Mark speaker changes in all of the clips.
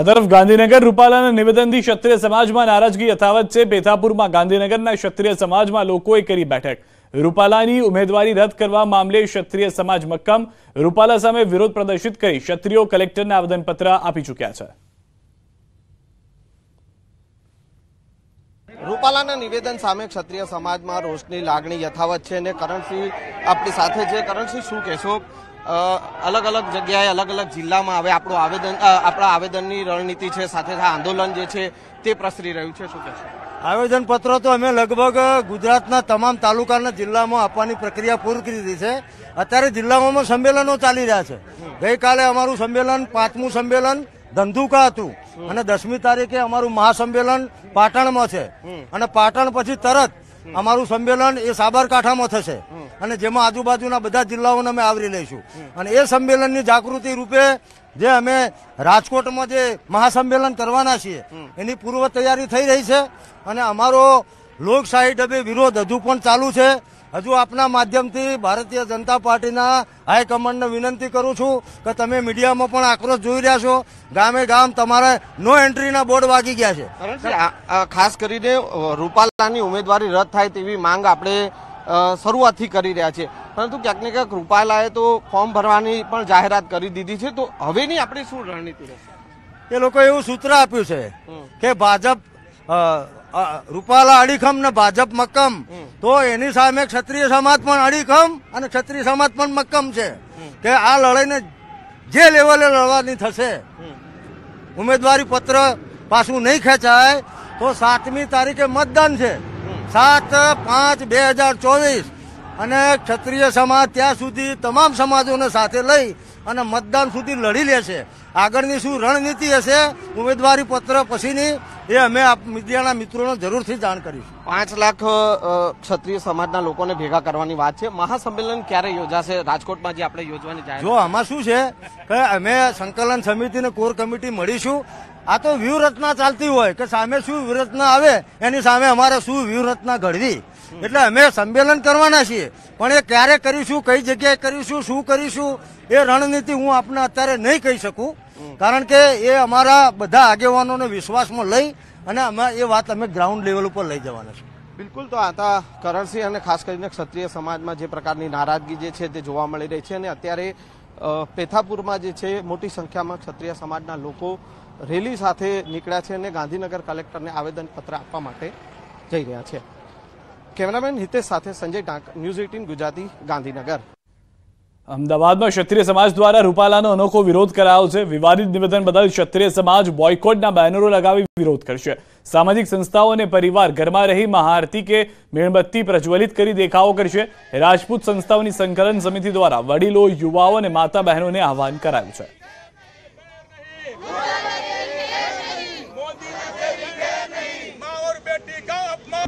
Speaker 1: આ તરફ ગાંધીનગર રૂપાલાના નિવેદનથી ક્ષત્રિય સમાજમાં નારાજગી યથાવત છે પેથાપુરમાં ગાંધીનગરના ક્ષત્રિય સમાજમાં લોકોએ કરી બેઠક રૂપાલાની ઉમેદવારી રદ કરવા મામલે ક્ષત્રિય સમાજ મક્કમ રૂપાલા સામે વિરોધ પ્રદર્શિત કરી ક્ષત્રિયો કલેક્ટરને આવેદનપત્ર આપી ચૂક્યા છે
Speaker 2: રૂપાલાના નિવેદન સામે ક્ષત્રિય સમાજમાં રોષની લાગણી યથાવત છે અને કરણસિંહ આપણી સાથે છે કરણસિંહ શું કહેશો અલગ અલગ જગ્યાએ અલગ અલગ જિલ્લામાં હવે આપણું આવેદન આપણા આવેદનની રણનીતિ છે સાથે સાથે આંદોલન જે છે તે પ્રસરી રહ્યું છે શું કહેશો
Speaker 3: આવેદન પત્રો તો અમે લગભગ ગુજરાતના તમામ તાલુકાના જિલ્લામાં આપવાની પ્રક્રિયા પૂરી કરી દીધી છે અત્યારે જિલ્લાઓમાં સંમેલનો ચાલી રહ્યા છે ગઈકાલે અમારું સંમેલન પાંચમું સંમેલન ધંધુકા હતું અને દસમી તારીખે અમારું મહાસંમેલન પાટણમાં છે અને પાટણ પછી તરત અમારું સંમેલન એ સાબરકાંઠામાં થશે અને જેમાં આજુબાજુના બધા જિલ્લાઓને અમે આવરી લઈશું અને એ સંમેલનની જાગૃતિ રૂપે જે અમે રાજકોટમાં જે મહાસંમેલન કરવાના છીએ એની પૂર્વ તૈયારી થઈ રહી છે અને અમારો લોકશાહી ડબે વિરોધ હજુ પણ ચાલુ છે હજુ આપના માધ્યમથી ભારતીય જનતા પાર્ટીના હાઈકમાન્ડને વિનંતી કરું છું કે તમે મીડિયામાં પણ આક્રોશ જોઈ રહ્યા છો ગામે ગામ
Speaker 2: તમારે નો એન્ટ્રીના બોર્ડ વાગી ગયા છે ખાસ કરીને રૂપાલાની ઉમેદવારી રદ થાય તેવી માંગ આપણે શરૂઆતથી કરી રહ્યા છે પરંતુ ક્યાંક ને ક્યાંક રૂપાલાએ તો ફોર્મ ભરવાની પણ જાહેરાત કરી દીધી છે તો હવેની આપણી શું રણનીતિ એ લોકો એવું સૂત્ર આપ્યું છે કે ભાજપ રૂપાલા અડીખમ ને
Speaker 3: ભાજપ મક્કમ તો એની સામે ક્ષત્રિય સમાજ પણ અડીખમ અને ક્ષત્રિય સમાજ પણ મક્કમ છે કે આ લડાઈને જે લેવલે લડવાની થશે ઉમેદવારી પત્ર પાછું નહીં ખેંચાય તો સાતમી તારીખે મતદાન છે સાત પાંચ બે હજાર ચોવીસ અને ક્ષત્રિય સમાજ ત્યાં સુધી તમામ સમાજોને સાથે લઈ અને મતદાન સુધી લડી લેશે આગળની શું રણનીતિ હશે ઉમેદવારી પત્ર પછીની એ અમે મીડિયાના મિત્રોને જરૂરથી જાણ કરીશું
Speaker 2: પાંચ લાખ ક્ષત્રિય સમાજના લોકોને ભેગા કરવાની વાત છે મહાસંમેલન ક્યારે યોજાશે રાજકોટમાં જે આપણે યોજવાની જો
Speaker 3: આમાં શું છે કે અમે સંકલન સમિતિને કોર કમિટી મળીશું આ તો વ્યૂહરચના ચાલતી હોય કે સામે શું વ્યૂહરચના આવે એની સામે અમારે શું વ્યૂહરચના ઘડવી એટલે અમે સંમેલન કરવાના છીએ પણ એ ક્યારે કરીશું કઈ જગ્યાએ કરીશું શું કરીશું એ રણનીતિ હું આપને અત્યારે નહીં કહી શકું કારણ કે એ અમારા બધા આગેવાનોને વિશ્વાસમાં લઈ અને અમે એ વાત અમે ગ્રાઉન્ડ લેવલ ઉપર લઈ જવાના છે
Speaker 2: બિલકુલ તો આતા કરણસિંહ અને ખાસ કરીને ક્ષત્રિય સમાજમાં જે પ્રકારની નારાજગી જે છે તે જોવા મળી રહી છે અને અત્યારે પેથાપુરમાં જે છે મોટી સંખ્યામાં ક્ષત્રિય સમાજના લોકો રેલી સાથે નીકળ્યા છે અને ગાંધીનગર કલેક્ટરને આવેદનપત્ર આપવા માટે જઈ રહ્યા છે કેમેરામેન હિતેશ સાથે સંજય ટાંક ન્યૂઝ એટીન ગુજરાતી ગાંધીનગર
Speaker 1: અમદાવાદમાં ક્ષત્રિય સમાજ દ્વારા રૂપાલાનો અનોખો વિરોધ કરાયો છે વિવાદિત નિવેદન બદલ ક્ષત્રિય સમાજ બોયકોટના બેનરો લગાવી વિરોધ કરશે સામાજિક સંસ્થાઓ અને પરિવાર ઘરમાં રહી મહાઆરતી કે મીણબત્તી પ્રજ્વલિત કરી દેખાવો કરશે રાજપૂત સંસ્થાઓની સંકલન સમિતિ દ્વારા વડીલો યુવાઓ અને માતા બહેનોને આહવાન કરાયું છે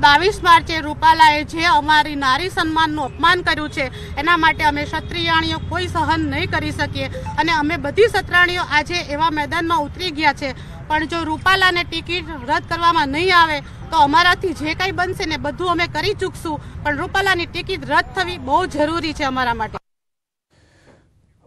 Speaker 4: બાવીસ માર્ચે રૂપાલાએ જે અમારી નારી સન્માનનું અપમાન કર્યું છે એના માટે અમે ક્ષત્રિયાણીઓ કોઈ સહન નહીં કરી શકીએ અને અમે બધી ક્ષત્રાણીઓ આજે એવા મેદાનમાં ઉતરી ગયા છે પણ જો રૂપાલાને ટિકિટ રદ કરવામાં નહીં આવે તો અમારાથી જે કાંઈ બનશે ને બધું અમે કરી ચૂકશું પણ રૂપાલાની ટિકિટ રદ થવી બહુ જરૂરી છે અમારા માટે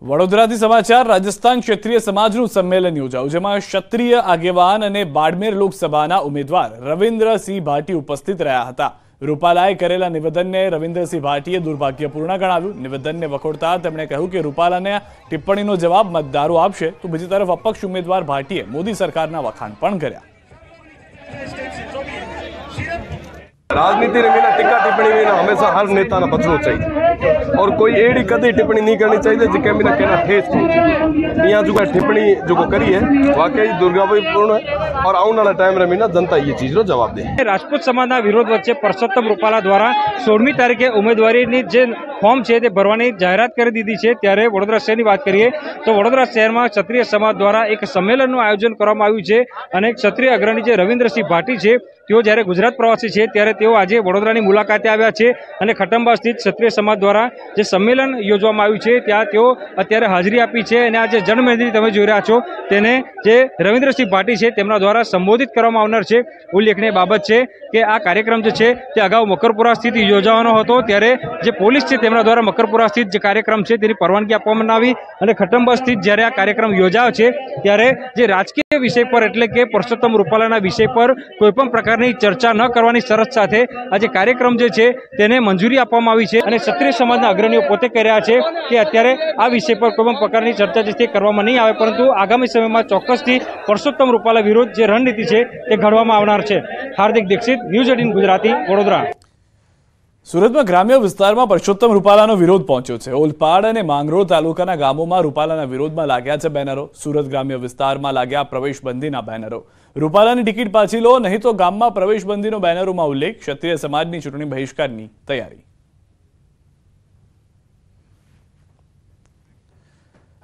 Speaker 1: વડોદરાથી સમાચાર રાજસ્થાન ક્ષત્રિય સમાજનું સંમેલન યોજાયું જેમાં ક્ષત્રિય આગેવાન અને બાડમેર લોકસભાના ઉમેદવાર રવિન્દ્રસિંહ ભાટી ઉપસ્થિત રહ્યા હતા રૂપાલાએ કરેલા નિવેદનને રવિન્દ્રસિંહ ભાટીએ દુર્ભાગ્યપૂર્ણ ગણાવ્યું નિવેદનને વખોડતા તેમણે કહ્યું કે રૂપાલાને ટિપ્પણીનો જવાબ મતદારો આપશે તો બીજી તરફ અપક્ષ ઉમેદવાર ભાટીએ મોદી સરકારના વખાણ પણ કર્યા રાજનીતિ વિના ટીકા ટિપ્પણી વિના હંમેશા હર નેતાને બચવું ચાહીએ और कोई एड़ी कदी टिप्पणी नहीं
Speaker 5: करनी चाहिए जो कैमरा कहना ठेस पहुंचे यहाँ जो टिप्पणी जो करी है वाकई दुर्गावपूर्ण है और आने वाला टाइम में ना जनता ये चीज जवाब दे રાજપૂત સમાજના વિરોધ વચ્ચે પરસોત્તમ રૂપાલા દ્વારા સોળમી તારીખે ઉમેદવારીની જે ફોર્મ છે તે ભરવાની જાહેરાત કરી દીધી છે ત્યારે વડોદરા શહેરની વાત કરીએ તો વડોદરા શહેરમાં ક્ષત્રિય સમાજ દ્વારા એક સંમેલનનું આયોજન કરવામાં આવ્યું છે અને ક્ષત્રિય અગ્રણી જે રવિન્દ્રસિંહ ભાટી છે તેઓ જ્યારે ગુજરાત પ્રવાસી છે ત્યારે તેઓ આજે વડોદરાની મુલાકાતે આવ્યા છે અને ખટંબા સ્થિત ક્ષત્રિય સમાજ દ્વારા જે સંમેલન યોજવામાં આવ્યું છે ત્યાં તેઓ અત્યારે હાજરી આપી છે અને આ જે જનમેદની તમે જોઈ રહ્યા છો તેને જે રવિન્દ્રસિંહ ભાટી છે તેમના દ્વારા સંબોધિત કરવામાં આવનાર છે ઉલ્લેખનીય બાબત છે કે આ કાર્યક્રમ જે છે તે અગાઉ મકરપુરા સ્થિત યોજાવાનો હતો ત્યારે જે પોલીસ છે તેમના દ્વારા મકરપુરા સ્થિત જે કાર્યક્રમ છે તેની પરવાનગી આપવામાં આવી અને ખટંબા સ્થિત જ્યારે આ કાર્યક્રમ યોજાયો છે ત્યારે જે રાજકીય વિષય પર એટલે કે પુરુષોત્તમ રૂપાલાના વિષય પર કોઈપણ પ્રકાર પ્રકારની ચર્ચા ન કરવાની શરત સાથે આજે કાર્યક્રમ જે છે તેને મંજૂરી આપવામાં આવી છે અને ક્ષત્રિય સમાજના અગ્રણીઓ પોતે કહી રહ્યા છે કે અત્યારે આ વિષય પર કોઈ પણ પ્રકારની ચર્ચા જે કરવામાં નહીં આવે પરંતુ આગામી સમયમાં ચોક્કસથી પરસોત્તમ રૂપાલા વિરોધ જે રણનીતિ છે તે ઘડવામાં આવનાર છે હાર્દિક દીક્ષિત ન્યૂઝ એટીન ગુજરાતી વડોદરા
Speaker 1: સુરતમાં ગ્રામ્ય વિસ્તારમાં પરસોત્તમ રૂપાલાનો વિરોધ પહોંચ્યો છે ઓલપાડ અને માંગરોળ તાલુકાના ગામોમાં રૂપાલાના વિરોધમાં લાગ્યા છે બેનરો સુરત ગ્રામ્ય વિસ્તારમાં લાગ્યા પ્રવેશબંધીના બેનરો રૂપાલાની ટિકિટ પાછી લો નહીં તો ગામમાં પ્રવેશબંધીનો બેનરોમાં ઉલ્લેખ ક્ષત્રિય સમાજની ચૂંટણી બહિષ્કારની તૈયારી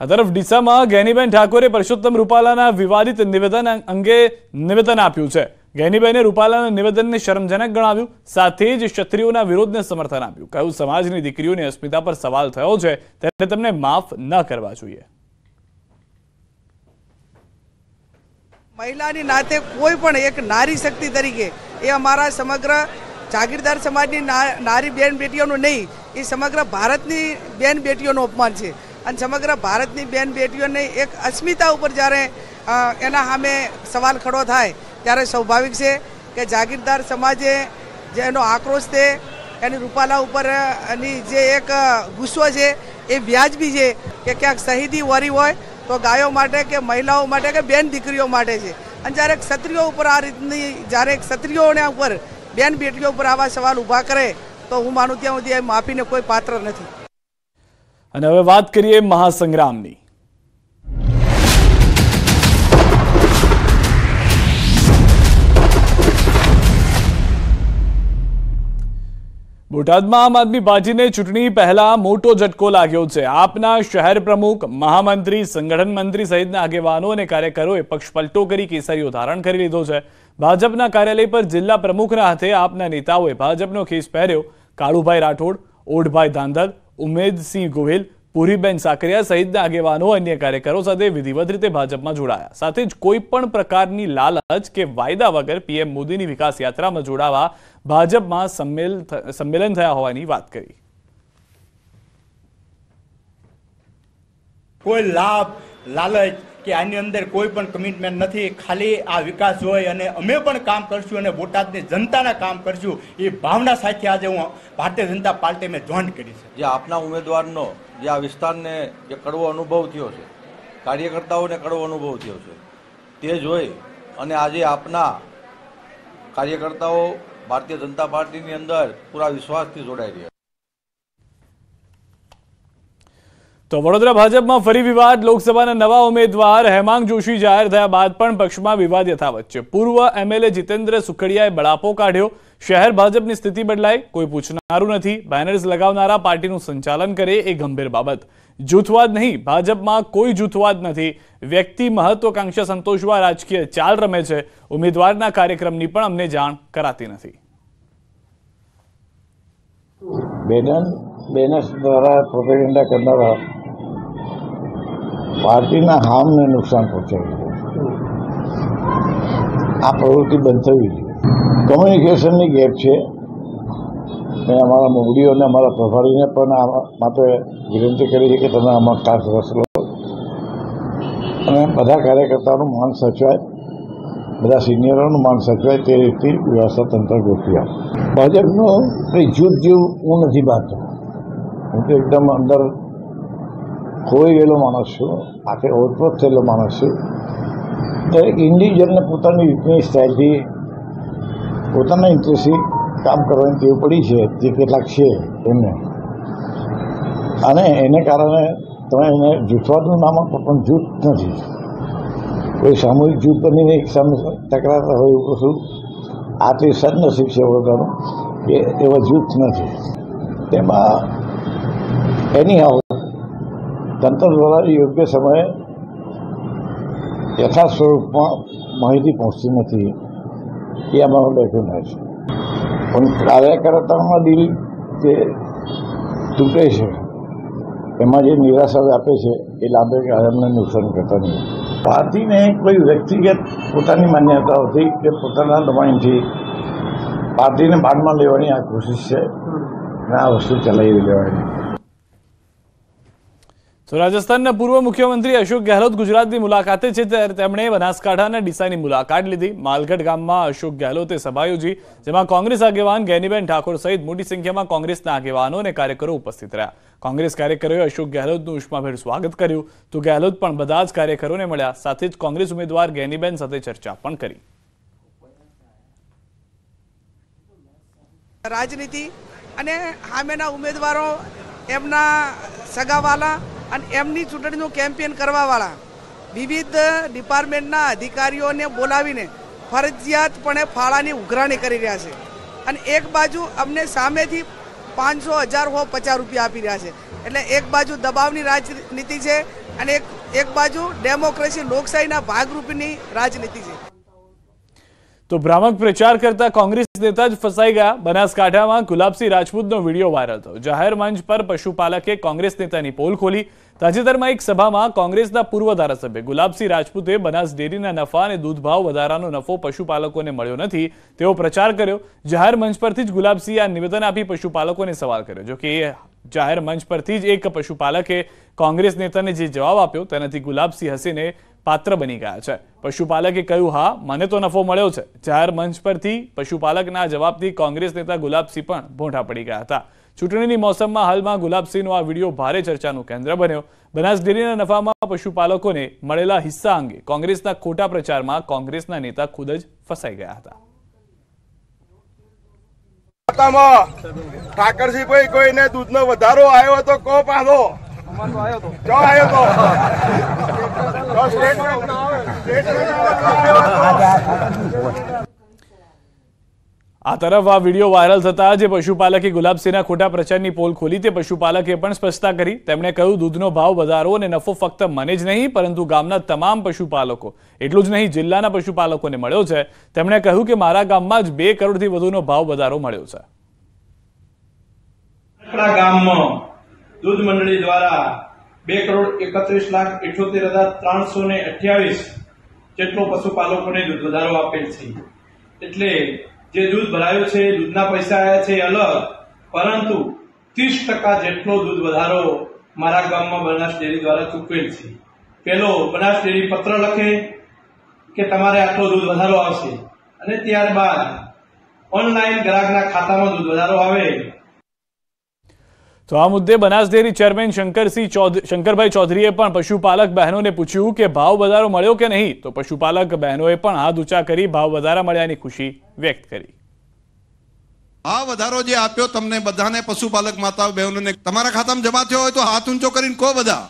Speaker 1: આ તરફ ડીસામાં ગેનીબેન ઠાકોરે પરસોત્તમ રૂપાલાના વિવાદિત નિવેદન અંગે નિવેદન આપ્યું છે ગેનીબેને રૂપાલાના નિવેદનને શરમજનક ગણાવ્યું સાથે જ ક્ષત્રિયોના વિરોધને સમર્થન આપ્યું કહ્યું સમાજની દીકરીઓની અસ્મિતા પર સવાલ થયો છે ત્યારે તેમને માફ ન કરવા જોઈએ
Speaker 4: મહિલાની નાતે કોઈ પણ એક નારી શક્તિ તરીકે એ અમારા સમગ્ર જાગીરદાર સમાજની નારી બેન બેટીઓનું નહીં એ સમગ્ર ભારતની બેન બેટીઓનું અપમાન છે અને સમગ્ર ભારતની બેન બેટીઓને એક અસ્મિતા ઉપર જ્યારે એના સામે સવાલ ખડો થાય ત્યારે સ્વાભાવિક છે કે જાગીરદાર સમાજે જે એનો આક્રોશ છે એની રૂપાલા ઉપર એની જે એક ગુસ્સો છે એ વ્યાજબી છે કે ક્યાંક શહીદી વરી હોય તો ગાયો માટે કે મહિલાઓ માટે કે બેન દીકરીઓ માટે છે અને જ્યારે ક્ષત્રિયો ઉપર આ રીતની જ્યારે ક્ષત્રિયોના ઉપર બેન બેટીઓ ઉપર આવા સવાલ ઊભા કરે તો હું માનું ત્યાં સુધી માફીને કોઈ પાત્ર નથી
Speaker 1: અને હવે વાત કરીએ મહાસંગ્રામની બોટાદમાં આમ આદમી પાર્ટીને ચૂંટણી પહેલા મોટો ઝટકો લાગ્યો છે આપના શહેર પ્રમુખ મહામંત્રી સંગઠન મંત્રી સહિતના આગેવાનો અને કાર્યકરોએ પક્ષપલટો કરી કેસરીઓ ધારણ કરી લીધો છે ભાજપના કાર્યાલય પર જિલ્લા પ્રમુખના હાથે આપના નેતાઓએ ભાજપનો ખીસ પહેર્યો કાળુભાઈ રાઠોડ ઓઢભાઈ ધાંધલ ઉમેદસિંહ ગોહિલ પુરીબેન સાકરિયા સહિતના આગેવાનો અન્ય કાર્યકરો સાથે વિધિવત રીતે ભાજપમાં જોડાયા સાથે જ કોઈ પણ પ્રકારની લાલચ કે વાયદા વગર પીએમ મોદીની વિકાસ યાત્રામાં જોડાવા ભાજપમાં સંમેલન થયા હોવાની વાત કરી કોઈ લાભ લાલચ કે આની અંદર કોઈ પણ કમિટમેન્ટ નથી
Speaker 3: ખાલી આ વિકાસ હોય અને અમે પણ કામ કરશું અને બોટાદની જનતાના કામ કરશું એ ભાવના
Speaker 2: સાથે આજે હું ભારતીય જનતા પાર્ટી મેં જોઈન કરી છે જે આપના ઉમેદવારનો જે આ વિસ્તારને જે કડવો અનુભવ થયો છે કાર્યકર્તાઓને કડવો અનુભવ થયો છે તે જોઈ અને આજે આપના કાર્યકર્તાઓ ભારતીય જનતા પાર્ટીની અંદર પૂરા વિશ્વાસથી જોડાઈ રહ્યા
Speaker 1: તો વડોદરા ભાજપમાં ફરી વિવાદ લોકસભાના નવા ઉમેદવાર હેમાંગ જોશી જાહેર થયા બાદ પણ પક્ષમાં વિવાદ યથાવત છે પૂર્વ એમએલએ જીતેન્દ્ર સુખડિયાએ બળાપો કાઢ્યો શહેર ભાજપની સ્થિતિ બદલાય કોઈ પૂછનારું નથી બેનર્સ લગાવનારા પાર્ટીનું સંચાલન કરે એ ગંભીર બાબત જૂથવાદ નહીં ભાજપમાં કોઈ જૂથવાદ નથી વ્યક્તિ મહત્વકાંક્ષા સંતોષવા રાજકીય ચાલ રમે છે ઉમેદવારના કાર્યક્રમની પણ અમને જાણ કરાતી નથી
Speaker 6: બેનર્સ દ્વારા પ્રોપેગેન્ડા કરનારા પાર્ટીના હામને નુકસાન પહોંચાડ્યું આ પ્રવૃત્તિ બંધ થવી જોઈએ કોમ્યુનિકેશનની ગેપ છે મેં અમારા મોગડીઓ અને અમારા પ્રભારીને પણ આ માટે વિનંતી કરી છે કે તમે આમાં ખાસ રસ લો અને બધા કાર્યકર્તાઓનું માન સચવાય બધા સિનિયરોનું માન સચવાય તે રીતે વ્યવસ્થા તંત્ર ગોઠવી આપે ભાજપનું કંઈ જૂથ જેવું હું નથી બાંધતો હું તો એકદમ અંદર ખોઈ ગયેલો માણસ છું આખે ઓવરપ્રોચ થયેલો માણસ છું તો એક ઇન્ડિવિજ્યુઅલને પોતાની રીતની સ્ટાઇલથી પોતાના ઇન્ટરેસ્ટથી કામ કરવાની ટેવ પડી છે જે કેટલાક છે એમને અને એને કારણે તમે એને જૂઠવાનું નામ આપો પણ જૂથ નથી કોઈ સામૂહિક જૂથ બનીને એક સામે તકરાર હોય એવું કશું આ તે સદનસીબ છે વડોદરાનું કે એવા જૂથ નથી તેમાં એની હાઉ તંત્ર દ્વારા યોગ્ય સમયે યથા સ્વરૂપમાં માહિતી પહોંચતી નથી એ અમારો લેખન થાય છે પણ કાર્યકર્તામાં દિલ જે તૂટે છે એમાં જે નિરાશા વ્યાપે છે એ લાંબે અમને નુકસાન કરતા નહીં પાર્ટીને કોઈ વ્યક્તિગત પોતાની માન્યતા માન્યતાઓથી કે પોતાના દબાણથી પાર્ટીને બાદમાં લેવાની આ કોશિશ છે અને આ વસ્તુ ચલાવી લેવાની
Speaker 1: તો રાજસ્થાનના પૂર્વ મુખ્યમંત્રી અશોક ગેહલોત ગુજરાતની મુલાકાતે છે તેમણે બનાસકાંઠા ડીસાની મુલાકાત લીધી માલગઢ ગામમાં અશોક ગેહલોતે સભા યોજી જેમાં કોંગ્રેસ આગેવાન ગેનીબેન ઠાકોર સહિત મોટી સંખ્યામાં કોંગ્રેસના આગેવાનો અને કાર્યકરો ઉપસ્થિત રહ્યા કોંગ્રેસ કાર્યકરોએ અશોક ગેહલોતનું ઉષ્માભેર સ્વાગત કર્યું તો ગહેલોત પણ બધા જ કાર્યકરોને મળ્યા સાથે જ કોંગ્રેસ ઉમેદવાર ગેનીબેન સાથે ચર્ચા પણ કરી
Speaker 4: રાજનીતિ અને હામેના ઉમેદવારો એમના સગાવાલા અને એમની ચૂંટણીનું કેમ્પેન કરવાવાળા વિવિધ ડિપાર્ટમેન્ટના અધિકારીઓને બોલાવીને ફરજિયાતપણે ફાળાની ઉઘરાણી કરી રહ્યા છે અને એક બાજુ અમને સામેથી પાંચસો હજાર હો પચાસ રૂપિયા આપી રહ્યા છે એટલે એક બાજુ દબાવની રાજનીતિ છે અને એક એક બાજુ ડેમોક્રેસી લોકશાહીના ભાગરૂપની રાજનીતિ છે
Speaker 1: તો ભ્રામક પ્રચાર કરતા કોંગ્રેસ નેતા જ ફસાઈ ગયા બનાસકાંઠામાં ગુલાબસિંહ રાજપૂતનો વિડીયો વાયરલ થયો જાહેર મંચ પર પશુપાલકે કોંગ્રેસ નેતાની પોલ ખોલી તાજેતરમાં એક સભામાં કોંગ્રેસના પૂર્વ ધારાસભ્ય ગુલાબસિંહ રાજપૂતે બનાસ ડેરીના નફા અને દૂધભાવ વધારાનો નફો પશુપાલકોને મળ્યો નથી તેવો પ્રચાર કર્યો જાહેર મંચ પરથી જ ગુલાબસિંહ આ નિવેદન આપી પશુપાલકોને સવાલ કર્યો જોકે એ જાહેર મંચ પરથી જ એક પશુપાલકે કોંગ્રેસ નેતાને જે જવાબ આપ્યો તેનાથી ગુલાબસિંહ હસીને પાત્ર બની ગયા છે પશુપાલકે કહ્યું હા મને તો નફો મળ્યો છે જાહેર મંચ પરથી પશુપાલકના જવાબથી કોંગ્રેસ નેતા ગુલાબસિંહ પણ ભોંઠા પડી ગયા હતા ચૂંટણીની મોસમમાં હાલમાં ગુલાબસિંહનો આ વિડીયો ભારે ચર્ચાનું કેન્દ્ર બન્યો બનાસ નફામાં પશુપાલકોને મળેલા હિસ્સા અંગે કોંગ્રેસના ખોટા પ્રચારમાં કોંગ્રેસના નેતા ખુદ જ ફસાઈ ગયા
Speaker 3: હતા ઠાકરસિંહભાઈ કોઈને દૂધનો વધારો આવ્યો હતો કોપ પાડો જો આવ્યો
Speaker 1: તો આ તરફ આ વિડીયો વાયરલ થતા જે પશુપાલકે ગુલાબસિંહના ખોટા પ્રચારની પોલ ખોલી તે પશુપાલકે પણ સ્પષ્ટતા કરી તેમણે કહ્યું દૂધનો ભાવ વધારો અને નફો ફક્ત મને જ નહીં પરંતુ ગામના તમામ પશુપાલકો એટલું જ નહીં જિલ્લાના પશુપાલકોને મળ્યો છે તેમણે કહ્યું કે મારા ગામમાં જ બે કરોડથી વધુનો ભાવ વધારો મળ્યો છે
Speaker 2: દૂધ મંડળી દ્વારા બે કરોડ એકત્રીસ લાખ ઇઠોતેર હજાર ત્રણસો ને અઠ્યાવીસ જેટલો પશુપાલકોને દૂધ વધારો આપેલ છે એટલે જે દૂધ ભરાયું છે દૂધના પૈસા આવ્યા છે અલગ પરંતુ ત્રીસ ટકા જેટલો દૂધ વધારો મારા ગામમાં બનાસ ડેરી દ્વારા ચૂકવેલ છે પેલો બનાસ ડેરી પત્ર લખે કે તમારે આટલો દૂધ વધારો આવશે અને ત્યારબાદ ઓનલાઈન ગ્રાહકના ખાતામાં દૂધ વધારો
Speaker 1: આવે તો આ મુદ્દે બનાસ ડેરી ચેરમેન શંકરસિંહ શંકરભાઈ ચૌધરીએ પણ પશુપાલક બહેનોને પૂછ્યું કે ભાવ વધારો મળ્યો કે નહીં તો પશુપાલક બહેનોએ પણ હાથ ઊંચા કરી ભાવ વધારા મળ્યાની ખુશી વ્યક્ત કરી
Speaker 2: આ વધારો જે આપ્યો તમને બધાને પશુપાલક માતા બહેનોને તમારા ખાતામાં જમા થયો હોય તો હાથ ઊંચો કરીને કહો બધા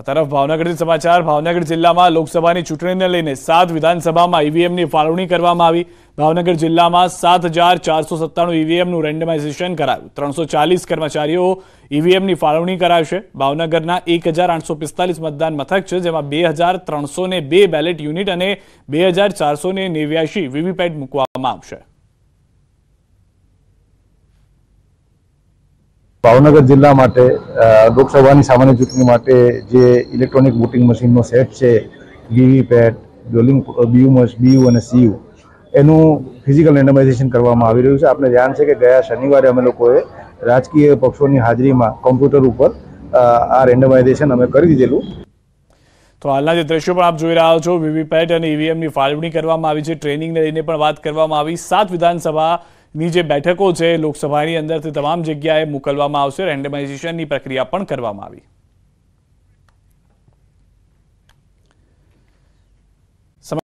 Speaker 1: આ તરફ ભાવનગરથી સમાચાર ભાવનગર જિલ્લામાં લોકસભાની ચૂંટણીને લઈને સાત વિધાનસભામાં ઈવીએમની ફાળવણી કરવામાં આવી ભાવનગર જિલ્લામાં સાત હજાર ચારસો સત્તાણું ઈવીએમનું રેન્ડમાઇઝેશન કરાયું ત્રણસો ચાલીસ કર્મચારીઓ ઈવીએમની ફાળવણી કરાવશે ભાવનગરના એક હજાર આઠસો પિસ્તાલીસ મતદાન મથક છે જેમાં બે હજાર ત્રણસો બે બેલેટ યુનિટ અને બે હજાર ચારસો નેવ્યાશી વીવીપેટ મૂકવામાં આવશે
Speaker 6: ભાવનગર જિલ્લા માટે લોકસભાની સામાન્ય ચૂંટણી માટે જે ઇલેક્ટ્રોનિક વોટિંગ મશીનનો સેટ છે વીવીપેટ ડોલિંગ બીયુ બીયુ અને સીયુ એનું ફિઝિકલ રેન્ડમાઇઝેશન કરવામાં આવી રહ્યું છે આપણે ધ્યાન છે કે ગયા શનિવારે અમે લોકોએ રાજકીય પક્ષોની હાજરીમાં કોમ્પ્યુટર ઉપર આ રેન્ડમાઇઝેશન અમે કરી દીધેલું
Speaker 1: તો હાલના જે દ્રશ્યો પણ આપ જોઈ રહ્યા છો વીવીપેટ અને ઈવીએમની ફાળવણી કરવામાં આવી છે ટ્રેનિંગને લઈને પણ વાત કરવામાં આવી સાત વિધાનસભા ની જે બેઠકો છે લોકસભાની અંદરથી તમામ જગ્યાએ મોકલવામાં આવશે રેન્ડમાઇઝેશનની પ્રક્રિયા પણ કરવામાં આવી